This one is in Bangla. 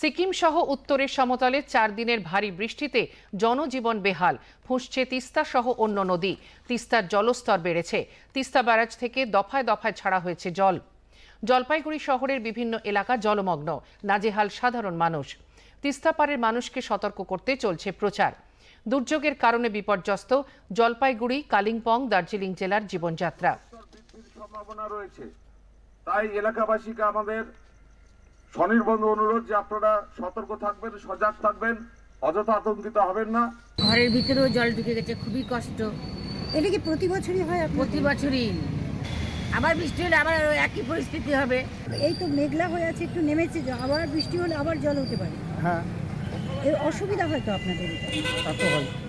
সিকিম সহ উত্তরের সমতলে চার দিনের ভারী বৃষ্টিতে জনজীবন বেহাল ফুঁসছে তিস্তা সহ অন্য নদী তিস্তার জলস্তর বেড়েছে তিস্তা ব্যারাজ থেকে দফায় দফায় ছাড়া হয়েছে জল জলপাইগুড়ি শহরের বিভিন্ন এলাকা জলমগ্ন নাজেহাল সাধারণ মানুষ তিস্তা পারের মানুষকে সতর্ক করতে চলছে প্রচার দুর্যোগের কারণে বিপর্যস্ত জলপাইগুড়ি কালিম্পং দার্জিলিং জেলার জীবনযাত্রা তাই এলাকাবাসীকে আমাদের স্বনির্বন্ধ অনুরোধ যে আপনারা সতর্ক থাকবেন সজাগ থাকবেন অযথা আতঙ্কিত হবেন না ঘরের ভিতরেও জল ঢুকে গেছে খুবই কষ্ট এটা কি প্রতি বছরই হয় প্রতি বছরই আবার বৃষ্টি হলে আবার একই পরিস্থিতি হবে এই তো মেঘলা হয়ে আছে একটু নেমেছে আবার বৃষ্টি হলে আবার জল হতে পারে হ্যাঁ এর অসুবিধা হয়তো আপনাদের এটা হয়